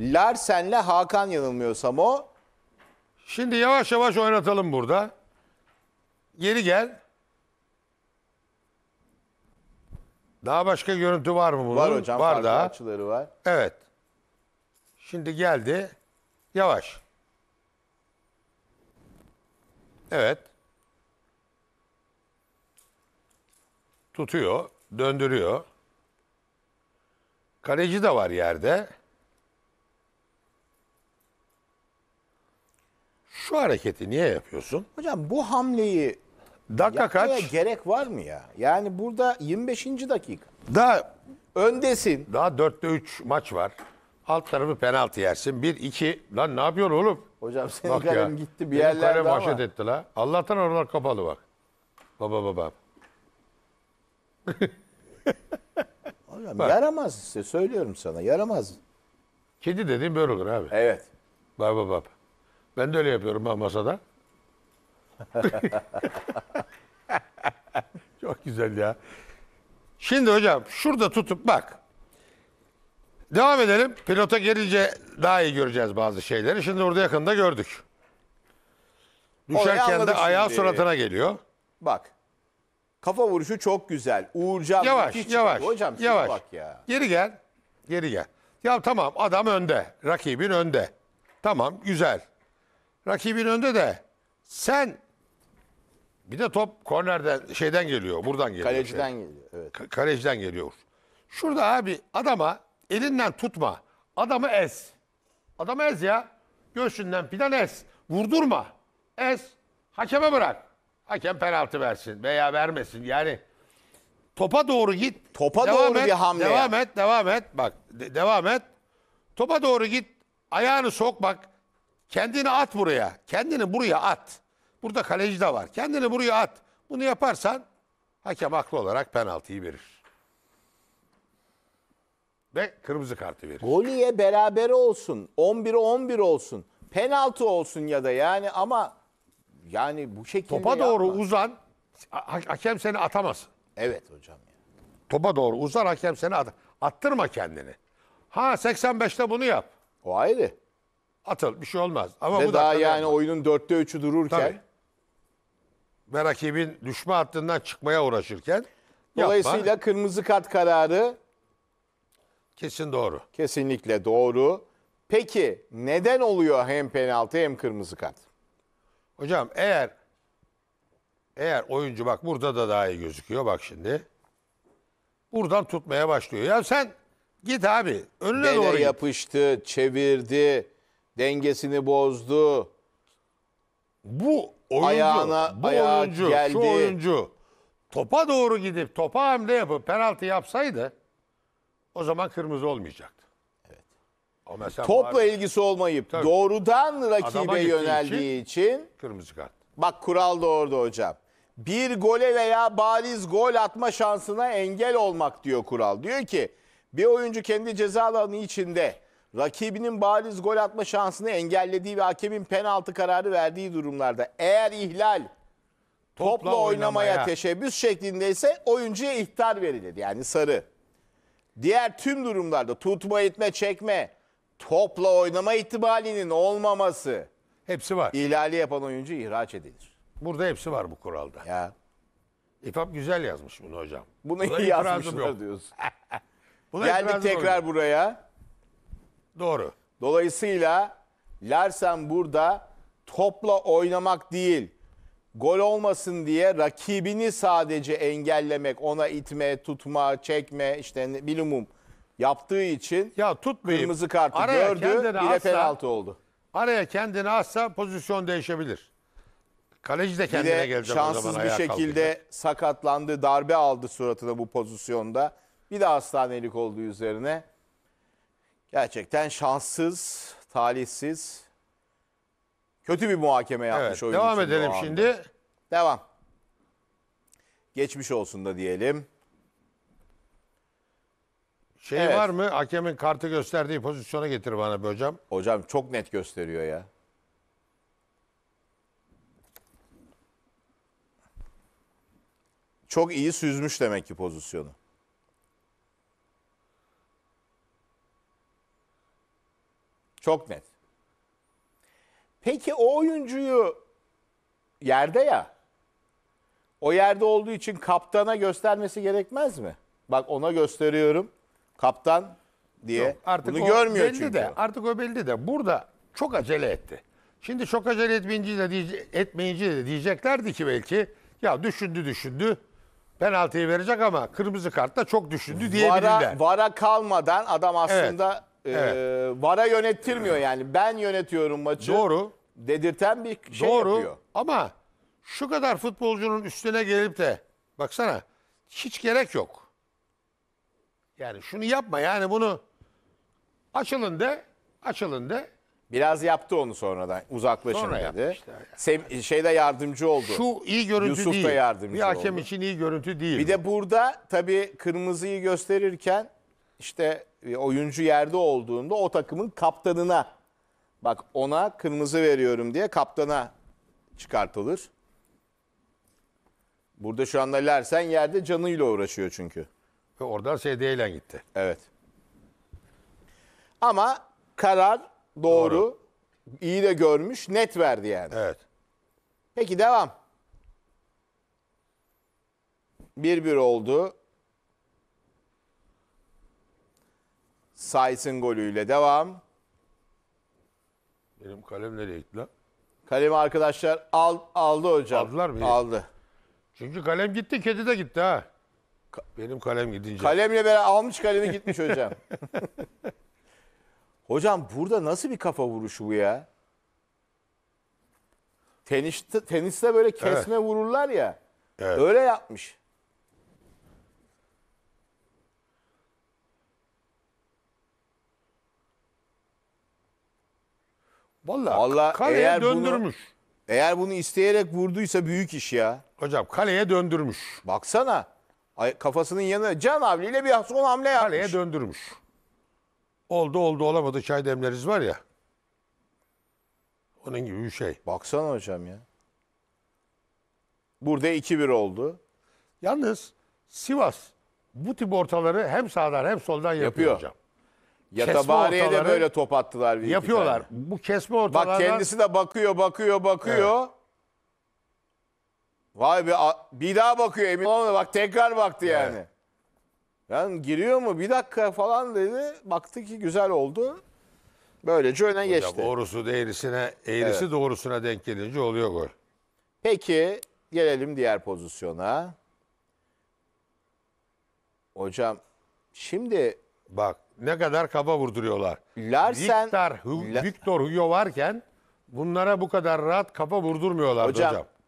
Larsen'le Hakan yanılmıyorsam o. Şimdi yavaş yavaş oynatalım burada. Geri gel. Daha başka görüntü var mı burada? Var hocam. Var farklı daha. açıları var. Evet. Şimdi geldi. Yavaş. Evet. Tutuyor, döndürüyor. Kaleci de var yerde. Şu hareketi niye yapıyorsun? Hocam bu hamleyi Dakika kaç? gerek var mı ya? Yani burada 25. dakika. Daha Öndesin. daha 4'te 3 maç var. Alt tarafı penaltı yersin. 1 2 lan ne yapıyor oğlum? Hocam senin Bak ya, gitti bir benim yerlerde kalem vahşet etti la. Allah'tan oralar kapalı bak. Baba baba. Hocam yaramaz size söylüyorum sana yaramaz. Kedi dediğin böyle olur abi. Evet. Baba baba. Ben de öyle yapıyorum ben masada. Çok güzel ya. Şimdi hocam şurada tutup bak. Devam edelim. Pilota gelince daha iyi göreceğiz bazı şeyleri. Şimdi orada yakında gördük. Orayı Düşerken de anladık ayağı şimdi. suratına geliyor. Bak. Kafa vuruşu çok güzel. Uğurcan Yavaş müthiş yavaş. çıkardı. Hocam şuna yavaş. bak ya. Geri gel. Geri gel. Ya tamam adam önde. Rakibin önde. Tamam güzel. Rakibin önde de sen bir de top kornerden şeyden geliyor. Buradan geliyor. Kaleciden şey. geliyor. Evet. Ka- kaleciden geliyor. Şurada abi adama elinden tutma. Adamı ez. Adamı ez ya. Göğsünden filan ez. Vurdurma. Ez. Hakeme bırak. Hakem penaltı versin veya vermesin. Yani topa doğru git. Topa devam doğru et, bir hamle. Devam ya. et, devam et. Bak de- devam et. Topa doğru git. Ayağını sok bak. Kendini at buraya. Kendini buraya at. Burada kaleci de var. Kendini buraya at. Bunu yaparsan hakem haklı olarak penaltıyı verir. Ve kırmızı kartı verir. Golüye beraber olsun. 11'e 11 olsun. Penaltı olsun ya da yani ama yani bu şekilde Topa yapma. doğru uzan ha- hakem seni atamaz. Evet hocam. ya. Topa doğru uzan hakem seni at attırma kendini. Ha 85'te bunu yap. O ayrı. Atıl, bir şey olmaz. Ama Ve bu daha yani olmaz. oyunun dörtte üçü dururken. Tabii. Ve rakibin düşme hattından çıkmaya uğraşırken. Dolayısıyla yapma. kırmızı kart kararı. Kesin doğru. Kesinlikle doğru. Peki neden oluyor hem penaltı hem kırmızı kart? Hocam eğer eğer oyuncu bak burada da daha iyi gözüküyor bak şimdi. Buradan tutmaya başlıyor. Ya sen git abi önüne Bele doğru yapıştı, çevirdi dengesini bozdu. Bu oyuncu, ayağına, bu oyuncu, geldi. şu oyuncu topa doğru gidip topa hamle yapıp penaltı yapsaydı o zaman kırmızı olmayacaktı. Evet. Ama sen Topla bari- ilgisi olmayıp Tabii. doğrudan rakibe yöneldiği için Kırmızı kart. Bak kural da hocam. Bir gole veya bariz gol atma şansına engel olmak diyor kural. Diyor ki bir oyuncu kendi ceza alanı içinde rakibinin bariz gol atma şansını engellediği ve hakemin penaltı kararı verdiği durumlarda eğer ihlal topla, topla oynamaya, oynamaya teşebbüs şeklindeyse oyuncuya ihtar verilir. Yani sarı. Diğer tüm durumlarda tutma, itme, çekme, topla oynama ihtimalinin olmaması. Hepsi var. İhlali yapan oyuncu ihraç edilir. Burada hepsi var bu kuralda. Ya. İfap güzel yazmış bunu hocam. Bunu Buna iyi yazmışlar diyorsun. Geldik tekrar yok. buraya. Doğru. Dolayısıyla Larsen burada topla oynamak değil, gol olmasın diye rakibini sadece engellemek, ona itme, tutma, çekme işte bilimum yaptığı için ya tutmayayım. kırmızı kartı Araya gördü, bir de penaltı oldu. Araya kendini atsa pozisyon değişebilir. Kaleci de kendine bir de gelecek şanssız o zaman bir şekilde kalkacak. sakatlandı, darbe aldı suratına bu pozisyonda. Bir de hastanelik olduğu üzerine Gerçekten şanssız, talihsiz, kötü bir muhakeme yapmış Evet, oyun devam edelim şimdi. Devam. Geçmiş olsun da diyelim. Şey Evet. var mı? Hakemin kartı gösterdiği pozisyona getir bana bir hocam. Hocam çok net gösteriyor ya. Çok iyi süzmüş demek ki pozisyonu. Çok net. Peki o oyuncuyu yerde ya. O yerde olduğu için kaptana göstermesi gerekmez mi? Bak ona gösteriyorum. Kaptan diye. Yok, artık Bunu o görmüyor belli çünkü. De, artık o belli de. Burada çok acele etti. Şimdi çok acele etmeyince de, etmeyince de diyeceklerdi ki belki ya düşündü düşündü penaltıyı verecek ama kırmızı kartta çok düşündü diyebilirler. Vara, vara kalmadan adam aslında ee, evet. Ee, VAR'a yönettirmiyor yani. Ben yönetiyorum maçı. Doğru. Dedirten bir şey Doğru. yapıyor. Ama şu kadar futbolcunun üstüne gelip de baksana hiç gerek yok. Yani şunu yapma yani bunu açılın de açılın de Biraz yaptı onu sonradan. Uzaklaşın Sonra yaptı dedi. işte. Sem- şeyde yardımcı oldu. Şu iyi görüntü Yusuf da değil. yardımcı bir hakem oldu. için iyi görüntü değil. Bir bu. de burada tabii kırmızıyı gösterirken işte e, oyuncu yerde olduğunda o takımın kaptanına bak ona kırmızı veriyorum diye kaptana çıkartılır. Burada şu anda Lersen yerde canıyla uğraşıyor çünkü. Ve oradan SD ile gitti. Evet. Ama karar doğru, doğru. iyi de görmüş, net verdi yani. Evet. Peki devam. 1-1 oldu. Sayısın golüyle devam. Benim kalem nereye gitti lan? Kalemi arkadaşlar al, aldı hocam. Aldılar mı? Aldı. Çünkü kalem gitti, kedi de gitti ha. Benim kalem gidince. Kalemle beraber almış kalemi gitmiş hocam. hocam burada nasıl bir kafa vuruşu bu ya? Teniste, teniste böyle kesme evet. vururlar ya. Evet. Öyle yapmış. Vallahi, Vallahi kaleye eğer döndürmüş. Bunu, eğer bunu isteyerek vurduysa büyük iş ya. Hocam kaleye döndürmüş. Baksana. kafasının yanına Can Avli bir son hamle yapmış. Kaleye döndürmüş. Oldu oldu olamadı çay demleriz var ya. Onun gibi bir şey. Baksana hocam ya. Burada 2-1 oldu. Yalnız Sivas bu tip ortaları hem sağdan hem soldan yapıyor, yapıyor. hocam. Yatabari'ye de böyle top attılar. bir yapıyorlar. tane. Bu kesme ortalarına Bak kendisi de bakıyor, bakıyor, bakıyor. Vay be bir daha bakıyor emin olmadı. Bak tekrar baktı yani. Yani giriyor mu bir dakika falan dedi. Baktı ki güzel oldu. Böylece öne geçti. Doğrusu değrisine, eğrisi doğrusuna denk gelince oluyor gol. Peki gelelim diğer pozisyona. Hocam şimdi Bak ne kadar kaba vurduruyorlar. Larsen, Victor, Hugo varken bunlara bu kadar rahat kafa vurdurmuyorlar hocam. hocam.